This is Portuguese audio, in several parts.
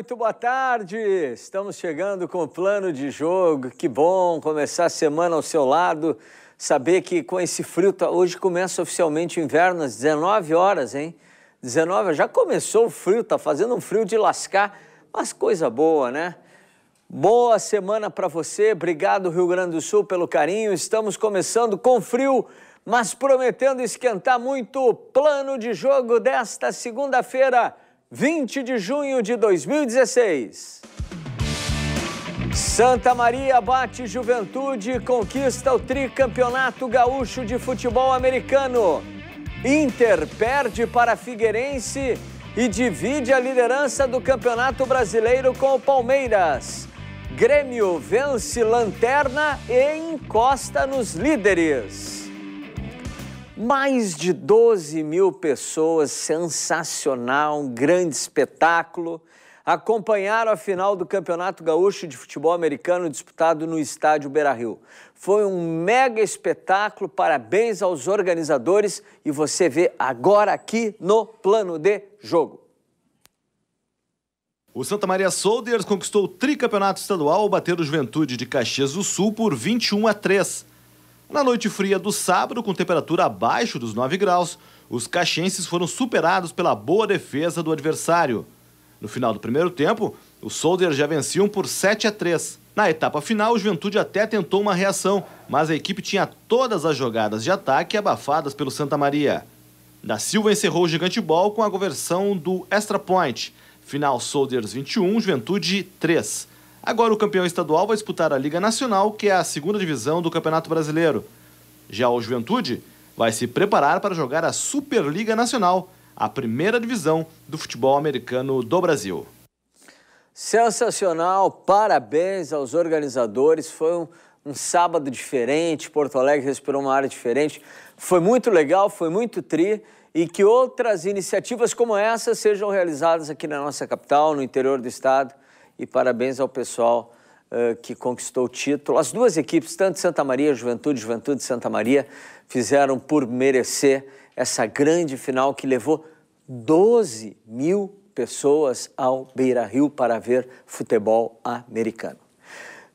muito boa tarde. Estamos chegando com o plano de jogo. Que bom começar a semana ao seu lado. Saber que com esse frio, tá, hoje começa oficialmente o inverno às 19 horas, hein? 19, já começou o frio, tá fazendo um frio de lascar, mas coisa boa, né? Boa semana para você. Obrigado Rio Grande do Sul pelo carinho. Estamos começando com frio mas prometendo esquentar muito o plano de jogo desta segunda-feira, 20 de junho de 2016. Santa Maria bate Juventude e conquista o tricampeonato gaúcho de futebol americano. Inter perde para Figueirense e divide a liderança do Campeonato Brasileiro com o Palmeiras. Grêmio vence Lanterna e encosta nos líderes. Mais de 12 mil pessoas, sensacional, um grande espetáculo. Acompanharam a final do Campeonato Gaúcho de Futebol Americano disputado no estádio Beira Rio. Foi um mega espetáculo, parabéns aos organizadores e você vê agora aqui no Plano de Jogo. O Santa Maria Soldiers conquistou o tricampeonato estadual ao bater o Juventude de Caxias do Sul por 21 a 3. Na noite fria do sábado, com temperatura abaixo dos 9 graus, os caxienses foram superados pela boa defesa do adversário. No final do primeiro tempo, os Soldiers já venciam por 7 a 3. Na etapa final, o Juventude até tentou uma reação, mas a equipe tinha todas as jogadas de ataque abafadas pelo Santa Maria. Da Silva encerrou o gigante ball com a conversão do extra point. Final Soldiers 21, Juventude 3. Agora o campeão estadual vai disputar a Liga Nacional, que é a segunda divisão do Campeonato Brasileiro. Já o Juventude vai se preparar para jogar a Superliga Nacional, a primeira divisão do futebol americano do Brasil. Sensacional, parabéns aos organizadores. Foi um, um sábado diferente, Porto Alegre respirou uma área diferente. Foi muito legal, foi muito tri e que outras iniciativas como essa sejam realizadas aqui na nossa capital, no interior do estado e parabéns ao pessoal uh, que conquistou o título. As duas equipes, tanto Santa Maria Juventude, Juventude Santa Maria, fizeram por merecer essa grande final que levou 12 mil pessoas ao Beira Rio para ver futebol americano.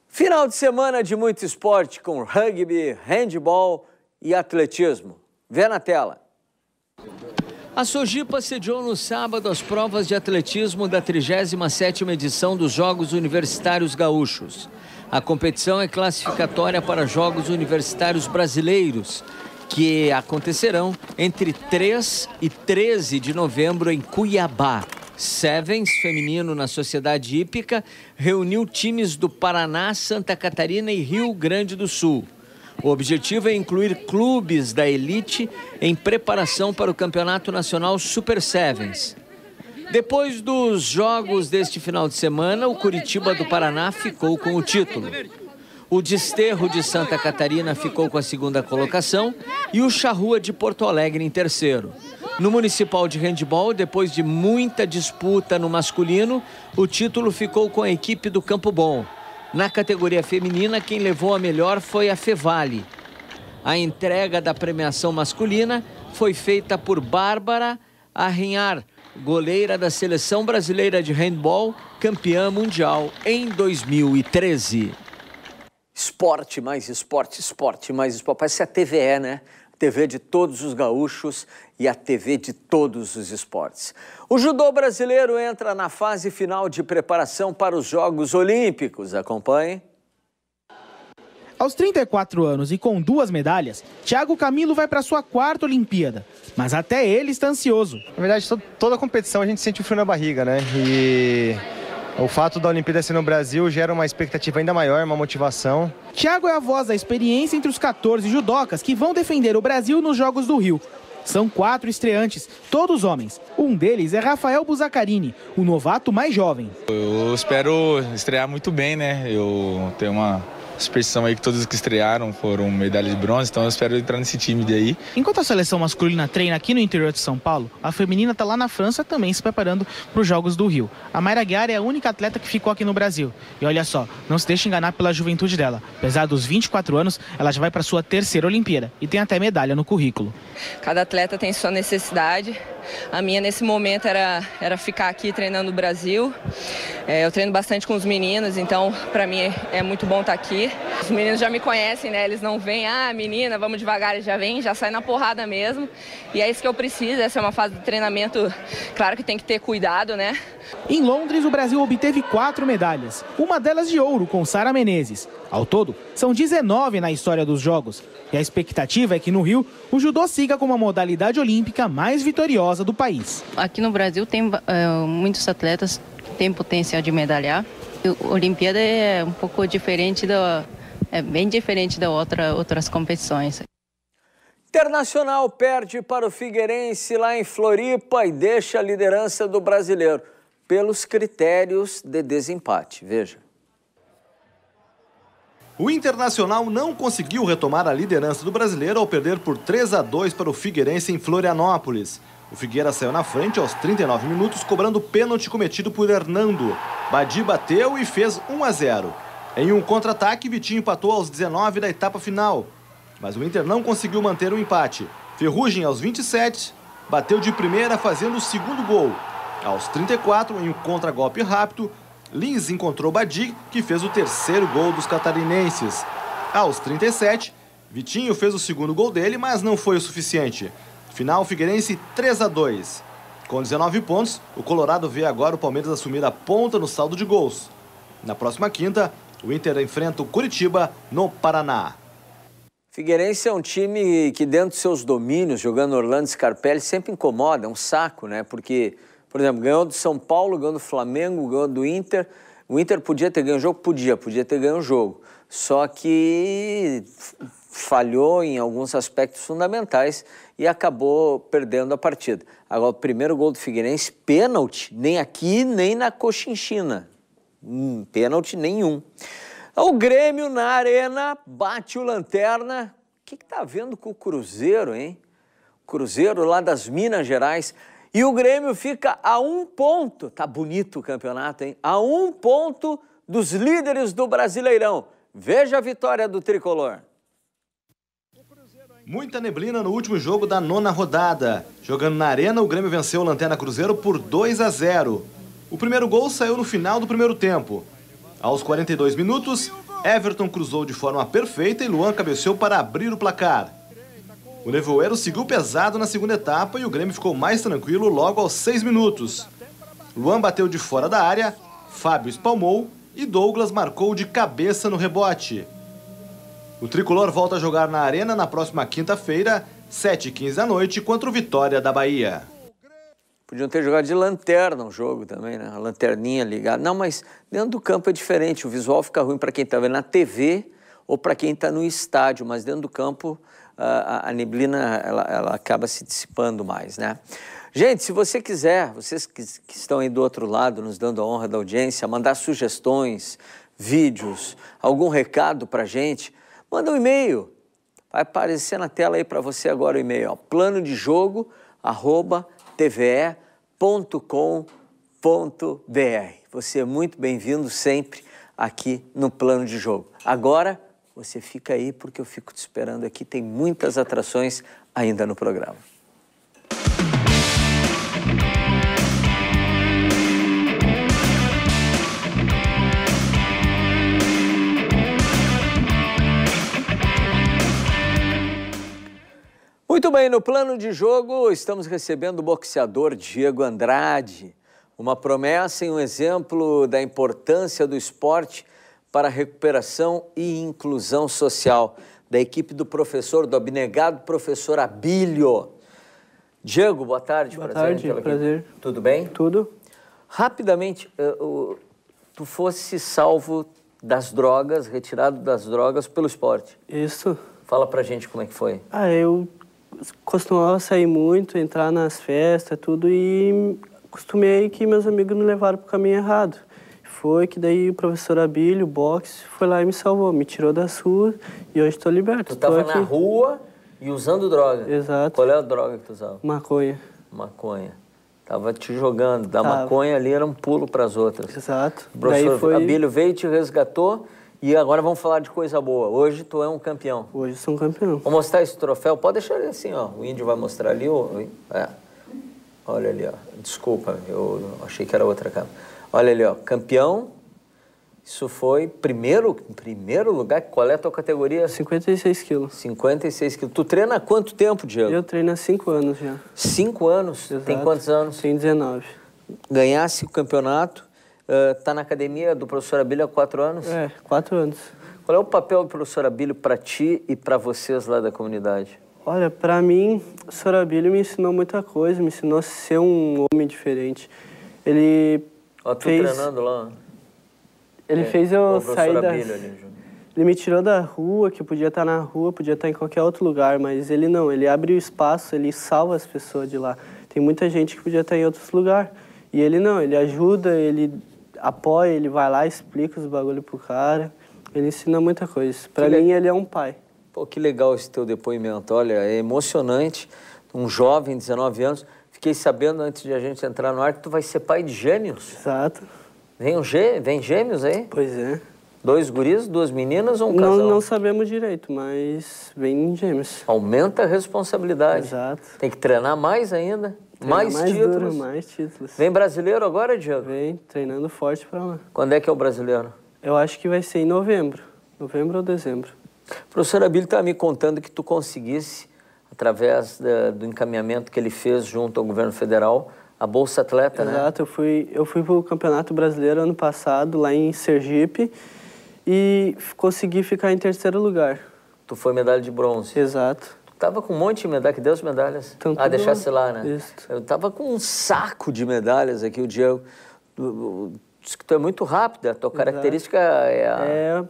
Final de semana de muito esporte com rugby, handball e atletismo. Vê na tela. A Sojipa sediou no sábado as provas de atletismo da 37ª edição dos Jogos Universitários Gaúchos. A competição é classificatória para Jogos Universitários Brasileiros, que acontecerão entre 3 e 13 de novembro em Cuiabá. Sevens, feminino na Sociedade Hípica, reuniu times do Paraná, Santa Catarina e Rio Grande do Sul. O objetivo é incluir clubes da elite em preparação para o Campeonato Nacional Super Sevens. Depois dos jogos deste final de semana, o Curitiba do Paraná ficou com o título. O Desterro de Santa Catarina ficou com a segunda colocação e o Charrua de Porto Alegre em terceiro. No Municipal de Handball, depois de muita disputa no masculino, o título ficou com a equipe do Campo Bom. Na categoria feminina, quem levou a melhor foi a Fevale. A entrega da premiação masculina foi feita por Bárbara Arrinhar, goleira da Seleção Brasileira de Handball, campeã mundial em 2013. Esporte, mais esporte, esporte, mais esporte. Parece é a TVE, né? TV de todos os gaúchos e a TV de todos os esportes. O judô brasileiro entra na fase final de preparação para os Jogos Olímpicos. Acompanhe. Aos 34 anos e com duas medalhas, Thiago Camilo vai para sua quarta Olimpíada. Mas até ele está ansioso. Na verdade, toda competição a gente sente o frio na barriga, né? E o fato da Olimpíada ser no Brasil gera uma expectativa ainda maior, uma motivação. Tiago é a voz da experiência entre os 14 judocas que vão defender o Brasil nos Jogos do Rio. São quatro estreantes, todos homens. Um deles é Rafael Buzacarini, o novato mais jovem. Eu espero estrear muito bem, né? Eu tenho uma superstição aí que todos que estrearam foram medalha de bronze, então eu espero entrar nesse time daí. Enquanto a seleção masculina treina aqui no interior de São Paulo, a feminina está lá na França também se preparando para os Jogos do Rio. A Mayra Guiara é a única atleta que ficou aqui no Brasil. E olha só, não se deixe enganar pela juventude dela. Apesar dos 24 anos, ela já vai para sua terceira Olimpíada e tem até medalha no currículo. Cada atleta tem sua necessidade a minha nesse momento era, era ficar aqui treinando o Brasil. É, eu treino bastante com os meninos, então para mim é muito bom estar tá aqui. Os meninos já me conhecem, né? Eles não vêm, ah, menina, vamos devagar, eles já vêm, já sai na porrada mesmo. E é isso que eu preciso, essa é uma fase de treinamento, claro que tem que ter cuidado, né? Em Londres, o Brasil obteve quatro medalhas, uma delas de ouro com Sara Menezes. Ao todo, são 19 na história dos Jogos, e a expectativa é que no Rio o judô siga como a modalidade olímpica mais vitoriosa do país. Aqui no Brasil tem uh, muitos atletas que têm potencial de medalhar. A Olimpíada é um pouco diferente da é bem diferente da outra outras competições. Internacional perde para o Figueirense lá em Floripa e deixa a liderança do brasileiro pelos critérios de desempate. Veja. O Internacional não conseguiu retomar a liderança do brasileiro ao perder por 3 a 2 para o Figueirense em Florianópolis. O Figueira saiu na frente aos 39 minutos, cobrando o pênalti cometido por Hernando. Badi bateu e fez 1 a 0. Em um contra-ataque, Vitinho empatou aos 19 da etapa final. Mas o Inter não conseguiu manter o empate. Ferrugem, aos 27, bateu de primeira, fazendo o segundo gol. Aos 34, em um contra-golpe rápido, Lins encontrou Badi, que fez o terceiro gol dos catarinenses. Aos 37, Vitinho fez o segundo gol dele, mas não foi o suficiente. Final Figueirense 3 a 2. Com 19 pontos, o Colorado vê agora o Palmeiras assumir a ponta no saldo de gols. Na próxima quinta, o Inter enfrenta o Curitiba no Paraná. Figueirense é um time que dentro de seus domínios, jogando Orlando Scarpelli, sempre incomoda, é um saco, né? Porque por exemplo, ganhou do São Paulo, ganhou do Flamengo, ganhou do Inter. O Inter podia ter ganho o jogo? Podia, podia ter ganho o jogo. Só que falhou em alguns aspectos fundamentais e acabou perdendo a partida. Agora, o primeiro gol do Figueirense, pênalti, nem aqui, nem na Cochinchina. Hum, pênalti nenhum. O Grêmio na arena bate o lanterna. O que está vendo com o Cruzeiro, hein? Cruzeiro lá das Minas Gerais e o Grêmio fica a um ponto, tá bonito o campeonato, hein? A um ponto dos líderes do Brasileirão. Veja a vitória do tricolor. Muita neblina no último jogo da nona rodada. Jogando na arena, o Grêmio venceu o Lanterna Cruzeiro por 2 a 0. O primeiro gol saiu no final do primeiro tempo. Aos 42 minutos, Everton cruzou de forma perfeita e Luan cabeceou para abrir o placar. O Nevoeiro seguiu pesado na segunda etapa e o Grêmio ficou mais tranquilo logo aos seis minutos. Luan bateu de fora da área, Fábio espalmou e Douglas marcou de cabeça no rebote. O tricolor volta a jogar na Arena na próxima quinta-feira, 7h15 da noite, contra o Vitória da Bahia. Podiam ter jogado de lanterna o um jogo também, né? A lanterninha ligada. Não, mas dentro do campo é diferente. O visual fica ruim para quem está vendo na TV ou para quem está no estádio, mas dentro do campo a, a neblina ela, ela acaba se dissipando mais, né? Gente, se você quiser, vocês que, que estão aí do outro lado nos dando a honra da audiência, mandar sugestões, vídeos, algum recado para gente, manda um e-mail. Vai aparecer na tela aí para você agora o e-mail, plano de jogo tve.com.br. Você é muito bem-vindo sempre aqui no Plano de Jogo. Agora você fica aí porque eu fico te esperando aqui. Tem muitas atrações ainda no programa. Muito bem, no plano de jogo estamos recebendo o boxeador Diego Andrade, uma promessa e um exemplo da importância do esporte para a recuperação e inclusão social, da equipe do professor, do abnegado professor Abílio. Diego, boa tarde. Boa prazer, tarde, prazer. Tudo bem? Tudo. Rapidamente, eh, tu fosse salvo das drogas, retirado das drogas pelo esporte. Isso. Fala pra gente como é que foi. Ah, eu costumava sair muito, entrar nas festas, tudo, e costumei que meus amigos me levaram pro caminho errado foi que daí o professor Abílio, boxe, foi lá e me salvou, me tirou das ruas e hoje estou liberto. Tu tava aqui. na rua e usando droga? Exato. Qual é a droga que tu usava? Maconha. Maconha. Tava te jogando. Da Tava. maconha ali era um pulo para as outras. Exato. O professor Daí foi... Abílio veio, te resgatou. E agora vamos falar de coisa boa. Hoje tu é um campeão. Hoje sou um campeão. Vou mostrar esse troféu. Pode deixar ele assim, ó. O índio vai mostrar ali. Ó. É. Olha ali, ó. Desculpa, eu achei que era outra câmera. Olha ali, ó, campeão. Isso foi primeiro, primeiro lugar. Qual é a tua categoria? 56 quilos. 56 quilos. Tu treina há quanto tempo, Diego? Eu treino há 5 anos já. 5 anos? Exato. Tem quantos anos? Tem 19. Ganhasse o campeonato, uh, tá na academia do professor Abílio há 4 anos? É, 4 anos. Qual é o papel do professor Abílio para ti e para vocês lá da comunidade? Olha, para mim, o professor Abílio me ensinou muita coisa, me ensinou a ser um homem diferente. Ele Ó, tu fez... treinando lá. Ele é, fez eu sair da... ele me tirou da rua, que eu podia estar tá na rua, podia estar tá em qualquer outro lugar, mas ele não, ele abre o espaço, ele salva as pessoas de lá. Tem muita gente que podia estar tá em outros lugares. E ele não, ele ajuda, ele apoia, ele vai lá, explica os bagulho pro cara. Ele ensina muita coisa. Para mim, le... ele é um pai. Pô, que legal esse teu depoimento. Olha, é emocionante. Um jovem, 19 anos, fiquei sabendo antes de a gente entrar no ar que tu vai ser pai de gêmeos. Exato. Vem, um gê... Vem gêmeos aí? Pois é. Dois guris, duas meninas ou um casal? Não, não sabemos direito, mas vem gêmeos. Aumenta a responsabilidade. Exato. Tem que treinar mais ainda. Treinar mais, mais títulos. Duro, mais títulos. Vem brasileiro agora, Diego? Vem, treinando forte pra lá. Quando é que é o brasileiro? Eu acho que vai ser em novembro. Novembro ou dezembro. Professor professora Bíblia tá me contando que tu conseguisse através da, do encaminhamento que ele fez junto ao governo federal, a Bolsa Atleta, Exato, né? Exato, eu fui, eu fui para o Campeonato Brasileiro ano passado, lá em Sergipe, e consegui ficar em terceiro lugar. Tu foi medalha de bronze? Exato. tava com um monte de medalha, que Deus medalhas. Tanto ah, deixasse lá, né? Isso. Eu tava com um saco de medalhas aqui, o Diego. Diz que tu é muito rápida, tua Exato. característica é a... É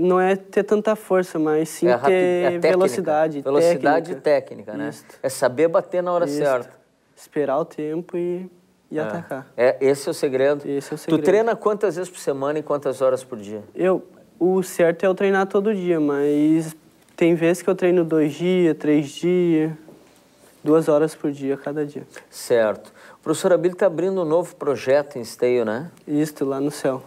não é ter tanta força, mas sim é ter é técnica, velocidade. Velocidade técnica, técnica né? É saber bater na hora Isto. certa. Esperar o tempo e, e é. atacar. É, esse é o segredo. Esse é o segredo. Tu treina quantas vezes por semana e quantas horas por dia? Eu, o certo é eu treinar todo dia, mas tem vezes que eu treino dois dias, três dias, duas horas por dia, cada dia. Certo. O professor Abílio está abrindo um novo projeto em Esteio, né? Isto, lá no Céu.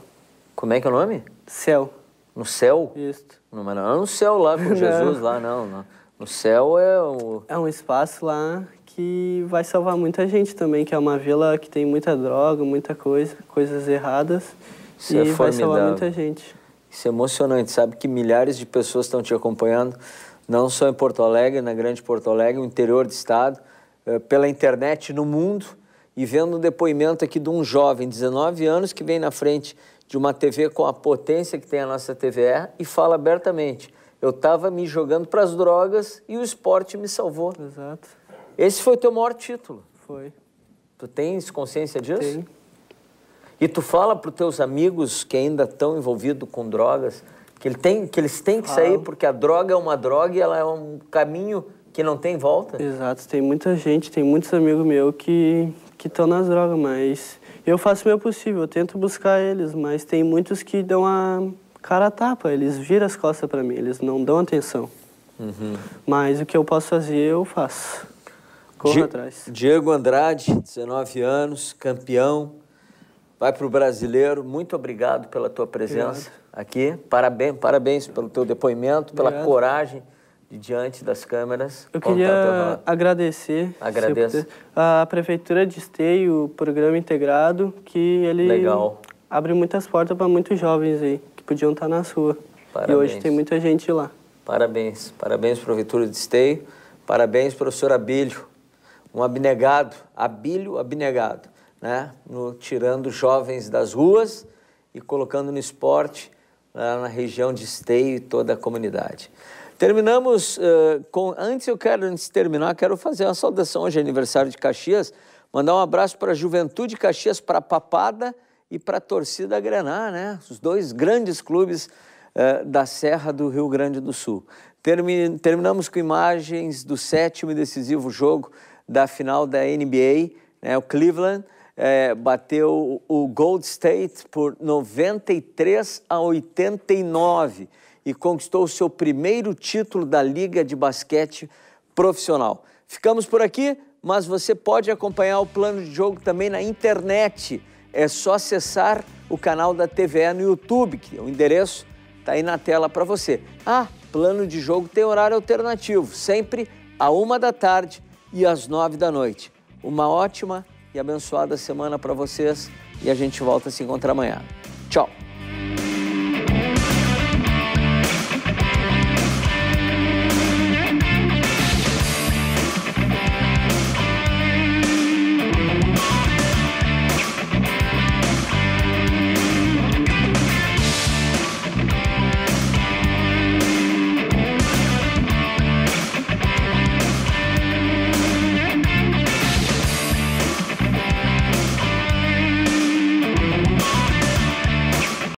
Como é que é o nome? Céu. No céu? Isso. Não, mas não, no céu lá com Jesus, lá não, não. No céu é o... É um espaço lá que vai salvar muita gente também, que é uma vila que tem muita droga, muita coisa, coisas erradas. Isso é e é vai salvar né? muita gente. Isso é emocionante, sabe que milhares de pessoas estão te acompanhando, não só em Porto Alegre, na Grande Porto Alegre, no interior do estado, eh, pela internet, no mundo, e vendo o depoimento aqui de um jovem, 19 anos, que vem na frente de uma TV com a potência que tem a nossa TVE é e fala abertamente: eu estava me jogando para as drogas e o esporte me salvou. Exato. Esse foi teu maior título. Foi. Tu tens consciência disso? Tenho. E tu fala para os teus amigos que ainda estão envolvidos com drogas que, ele tem, que eles têm que sair porque a droga é uma droga e ela é um caminho que não tem volta? Exato. Tem muita gente, tem muitos amigos meus que que estão nas drogas, mas eu faço o meu possível, eu tento buscar eles, mas tem muitos que dão a cara a tapa, eles viram as costas para mim, eles não dão atenção. Uhum. Mas o que eu posso fazer, eu faço. Corro Di atrás. Diego Andrade, 19 anos, campeão, vai para o brasileiro. Muito obrigado pela tua presença obrigado. aqui. Parabéns, parabéns pelo teu depoimento, pela obrigado. coragem diante das câmeras. Eu tá queria agradecer Agradeço. a Prefeitura de Esteio, o programa integrado, que ele Legal. abre muitas portas para muitos jovens aí, que podiam estar tá na sua. Parabéns. E hoje tem muita gente lá. Parabéns. Parabéns, Prefeitura de Esteio. Parabéns, professor Abílio. Um abnegado, Abílio abnegado, né? No, tirando jovens das ruas e colocando no esporte na região de Esteio e toda a comunidade. Terminamos uh, com. Antes eu quero, antes de terminar, quero fazer uma saudação. Hoje é aniversário de Caxias. Mandar um abraço para a Juventude Caxias, para a Papada e para a torcida Grená, né? Os dois grandes clubes uh, da Serra do Rio Grande do Sul. Termin terminamos com imagens do sétimo e decisivo jogo da final da NBA, né? o Cleveland é, bateu o Gold State por 93 a 89 e conquistou o seu primeiro título da Liga de Basquete Profissional. Ficamos por aqui, mas você pode acompanhar o plano de jogo também na internet. É só acessar o canal da TVE no YouTube, que é o endereço está aí na tela para você. Ah, plano de jogo tem horário alternativo, sempre a uma da tarde e às nove da noite. Uma ótima e abençoada semana para vocês. E a gente volta a se encontrar amanhã. Tchau!